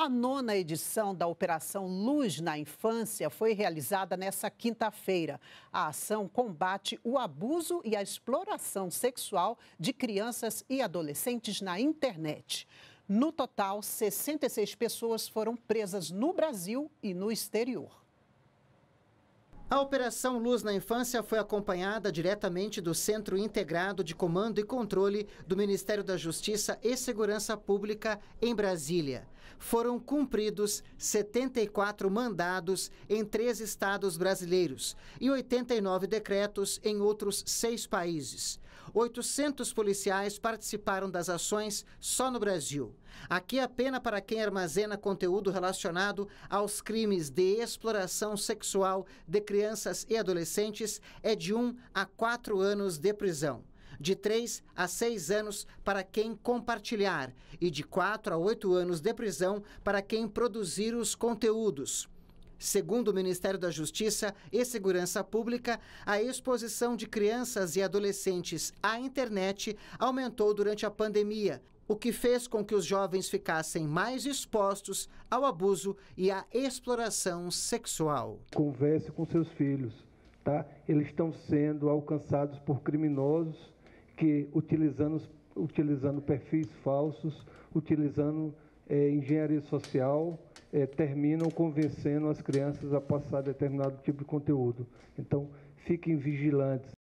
A nona edição da Operação Luz na Infância foi realizada nesta quinta-feira. A ação combate o abuso e a exploração sexual de crianças e adolescentes na internet. No total, 66 pessoas foram presas no Brasil e no exterior. A Operação Luz na Infância foi acompanhada diretamente do Centro Integrado de Comando e Controle do Ministério da Justiça e Segurança Pública em Brasília foram cumpridos 74 mandados em três estados brasileiros e 89 decretos em outros seis países. 800 policiais participaram das ações só no Brasil. Aqui a é pena para quem armazena conteúdo relacionado aos crimes de exploração sexual de crianças e adolescentes é de 1 a 4 anos de prisão de 3 a 6 anos para quem compartilhar e de 4 a 8 anos de prisão para quem produzir os conteúdos. Segundo o Ministério da Justiça e Segurança Pública, a exposição de crianças e adolescentes à internet aumentou durante a pandemia, o que fez com que os jovens ficassem mais expostos ao abuso e à exploração sexual. Converse com seus filhos, tá? Eles estão sendo alcançados por criminosos que utilizando, utilizando perfis falsos, utilizando é, engenharia social, é, terminam convencendo as crianças a passar determinado tipo de conteúdo. Então, fiquem vigilantes.